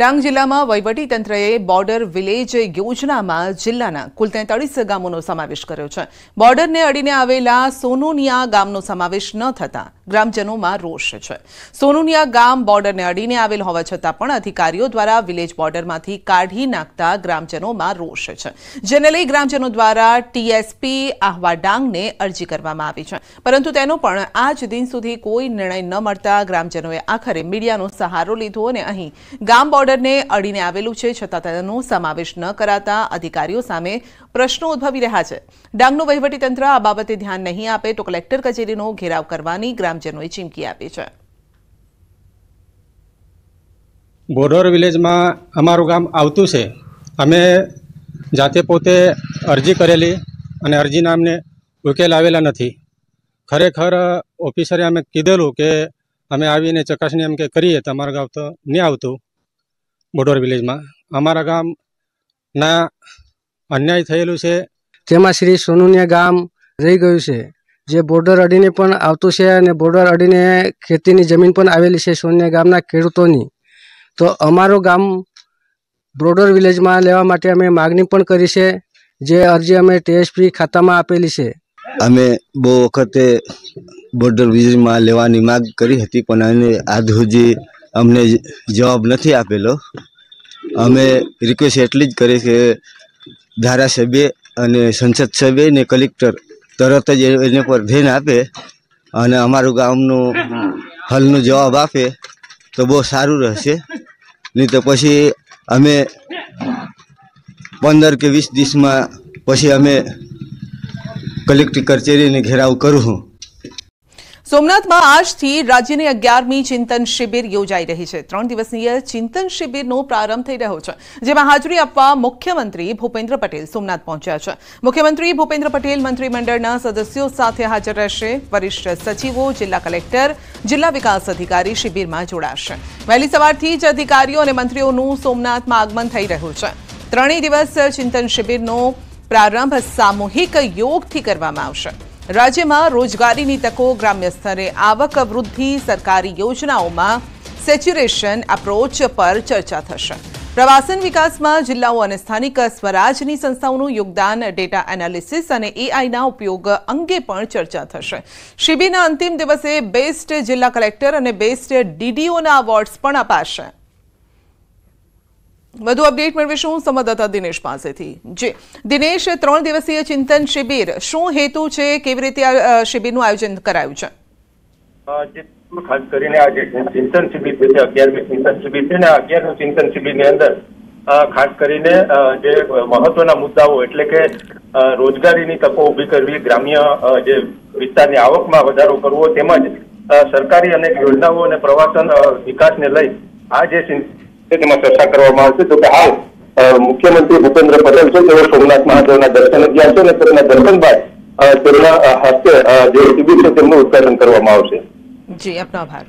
ડાંગ જિલ્લામાં વૈવટી તંત્રએ border village યોજનામાં જિલ્લાના કુલ 43 ગામોનો સમાવેશ કર્યો છે. બોર્ડરને અડીને આવેલા સોનોનિયા ગામનો સમાવેશ ન થતાં ગ્રામજનોમાં રોષ છે. સોનોનિયા ગામ બોર્ડરને અડીને આવેલ હોવા છતાં પણ અધિકારીઓ દ્વારા વિલેજ બોર્ડરમાંથી કાઢી નાખતા ગ્રામજનોમાં રોષ છે. જેને લઈને ગ્રામજનો દ્વારા ટીએસપી આહવાડાંગને અરજી કરવામાં આવી છે. પરંતુ તેમનો પણ આજ દિન સુધી કોઈ નિર્ણય ન મળતાં ગ્રામજનોએ આખરે મીડિયાનો સહારો લીધો અને અહીં ગામ ઓર્ડરને અડીને આવેલું છે છતાં તેનો સમાવેશ ન કરાતા અધિકારીઓ સામે પ્રશ્નો ઉદ્ભવી રહ્યા છે ડાંગનું વહીવટીતંત્ર આ બાબતે ધ્યાન નહીં આપે તો કલેક્ટર કચેરીનો ઘેરાવ કરવાની ગ્રામજનોએ ચીમકી આપી છે બોડોર વિલેજમાં અમારું ગામ આવતું છે અમે જાતે પોતે અરજી કરેલી અને અરજીના અમને ઉકેલ આવેલા નથી ખરેખર ઓફિસરે અમે કીધેલું કે અમે આવીને ચકાસણી એમ કે કરીએ તમારું ગામ તો નહીં આવતું બોડોર વિલેજમાં અમારા ગામના અન્યાય થયેલું છે જેમાં શ્રી સોનુનિયા ગામ રહી ગયું છે જે બોર્ડર અડીને પણ આવતું છે અને બોર્ડર અડીને ખેતીની જમીન પણ આવેલી છે સોનિયા ગામના ખેડૂતોની તો અમારું ગામ બોર્ડર વિલેજમાં લેવા માટે અમે માગણી પણ કરી છે જે અરજી અમે ટીએસપી ખાતામાં આપેલી છે અમે બહુ વખતે બોર્ડર વિલેજમાં લેવાની માગ કરી હતી પણ અને આજ સુધી અમને જવાબ નથી આપેલો અમે રિક્વેસ્ટ એટલી જ કરી કે ધારાસભ્ય અને સંસદ સભ્ય અને કલેક્ટર તરત જ એને પર ધ્યાન આપે અને અમારું ગામનું હલનો જવાબ આપે તો બહુ સારું રહેશે નહીં તો પછી અમે પંદર કે વીસ દિવસમાં પછી અમે કલેક્ટર કચેરીને ઘેરાવ કરું સોમનાથમાં આજથી રાજ્યની અગિયારમી ચિંતન શિબિર યોજાઈ રહી છે ત્રણ દિવસીય ચિંતન શિબિરનો પ્રારંભ થઈ રહ્યો છે જેમાં હાજરી આપવા મુખ્યમંત્રી ભૂપેન્દ્ર પટેલ સોમનાથ પહોંચ્યા છે મુખ્યમંત્રી ભૂપેન્દ્ર પટેલ મંત્રીમંડળના સદસ્યો સાથે હાજર રહેશે વરિષ્ઠ સચિવો જિલ્લા કલેક્ટર જિલ્લા વિકાસ અધિકારી શિબિરમાં જોડાશે વહેલી સવારથી જ અધિકારીઓ અને મંત્રીઓનું સોમનાથમાં આગમન થઈ રહ્યું છે ત્રણેય દિવસ ચિંતન શિબિરનો પ્રારંભ સામૂહિક યોગથી કરવામાં આવશે રાજ્યમાં રોજગારીની તકો ગ્રામ્ય સ્તરે આવક વૃદ્ધિ સરકારી યોજનાઓમાં સેચ્યુરેશન એપ્રોચ પર ચર્ચા થશે પ્રવાસન વિકાસમાં જિલ્લાઓ અને સ્થાનિક સ્વરાજની સંસ્થાઓનું યોગદાન ડેટા એનાલિસિસ અને એઆઈના ઉપયોગ અંગે પણ ચર્ચા થશે શિબિરના અંતિમ દિવસે બેસ્ટ જિલ્લા કલેક્ટર અને બેસ્ટ ડીડીઓના એવોર્ડ્સ પણ અપાશે વધુ અપડેટ મેળવીશું સંવાદદાતા દિનેશ પાસેથી જે દિનેશ ત્રણ દિવસીય ચિંતન શિબિર શું હેતુ છે કેવી રીતે આ શિબિરનું આયોજન કરાયું છે ખાસ કરીને આ જે ચિંતન શિબિર છે અગિયારમી ચિંતન શિબિર છે ને અગિયારમી ચિંતન શિબિરની અંદર ખાસ કરીને જે મહત્વના મુદ્દાઓ એટલે કે રોજગારીની તકો ઉભી કરવી ગ્રામ્ય જે વિસ્તારની આવકમાં વધારો કરવો તેમજ સરકારી અનેક યોજનાઓ અને પ્રવાસન વિકાસને લઈ આ જે છે તેમાં ચર્ચા કરવામાં આવશે જો કે હાલ મુખ્યમંત્રી ભૂપેન્દ્ર પટેલ છે તેઓ સોમનાથ મહાદેવના દર્શન ગયા છે અને તેમના દર્શન બાદ તેમના હસ્તે જે શિબિર છે તેમનું ઉદઘાટન કરવામાં આવશે જી આપનો આભાર